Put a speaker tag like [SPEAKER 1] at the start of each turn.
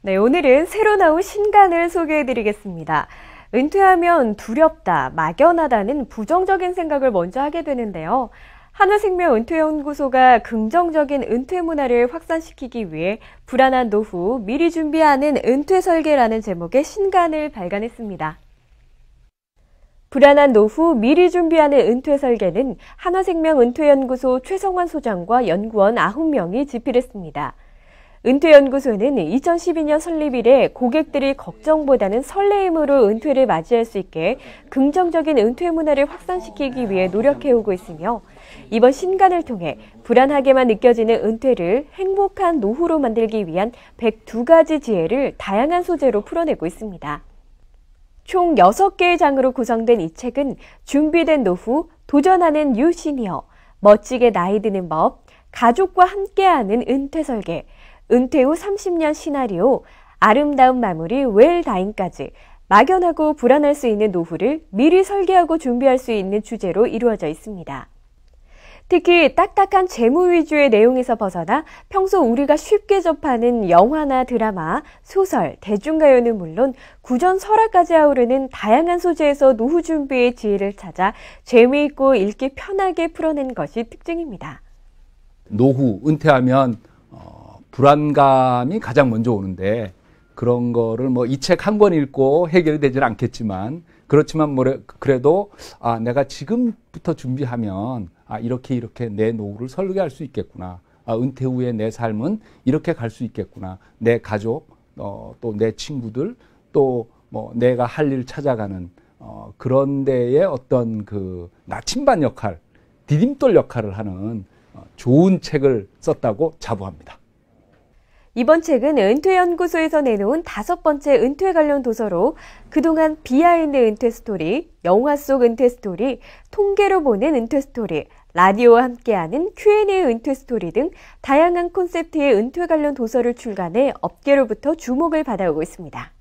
[SPEAKER 1] 네, 오늘은 새로 나온 신간을 소개해 드리겠습니다. 은퇴하면 두렵다, 막연하다는 부정적인 생각을 먼저 하게 되는데요. 한우생명 은퇴연구소가 긍정적인 은퇴 문화를 확산시키기 위해 불안한 노후 미리 준비하는 은퇴 설계라는 제목의 신간을 발간했습니다. 불안한 노후 미리 준비하는 은퇴 설계는 한화생명 은퇴연구소 최성환 소장과 연구원 9명이 집필했습니다. 은퇴연구소는 2012년 설립 이래 고객들이 걱정보다는 설레임으로 은퇴를 맞이할 수 있게 긍정적인 은퇴 문화를 확산시키기 위해 노력해오고 있으며 이번 신간을 통해 불안하게만 느껴지는 은퇴를 행복한 노후로 만들기 위한 102가지 지혜를 다양한 소재로 풀어내고 있습니다. 총 6개의 장으로 구성된 이 책은 준비된 노후, 도전하는 뉴시니어, 멋지게 나이 드는 법, 가족과 함께하는 은퇴 설계, 은퇴 후 30년 시나리오, 아름다운 마무리 웰다잉까지 막연하고 불안할 수 있는 노후를 미리 설계하고 준비할 수 있는 주제로 이루어져 있습니다. 특히 딱딱한 재무 위주의 내용에서 벗어나 평소 우리가 쉽게 접하는 영화나 드라마, 소설, 대중가요는 물론 구전 설화까지 아우르는 다양한 소재에서 노후 준비의 지혜를 찾아 재미있고 읽기 편하게 풀어낸 것이 특징입니다.
[SPEAKER 2] 노후, 은퇴하면 불안감이 가장 먼저 오는데 그런 거를 뭐 이 책 한 권 읽고 해결되진 않겠지만 그렇지만 뭐 그래도 아 내가 지금부터 준비하면 아 이렇게 이렇게 내 노후를 설계할 수 있겠구나. 아 은퇴 후에 내 삶은 이렇게 갈 수 있겠구나. 내 가족 어, 또 내 친구들 또 뭐 내가 할 일 찾아가는 어, 그런 데에 어떤 그 나침반 역할, 디딤돌 역할을 하는 어, 좋은 책을 썼다고 자부합니다.
[SPEAKER 1] 이번 책은 은퇴연구소에서 내놓은 다섯 번째 은퇴 관련 도서로 그동안 비하인드 은퇴 스토리, 영화 속 은퇴 스토리, 통계로 보는 은퇴 스토리, 라디오와 함께하는 Q&A 은퇴 스토리 등 다양한 콘셉트의 은퇴 관련 도서를 출간해 업계로부터 주목을 받아오고 있습니다.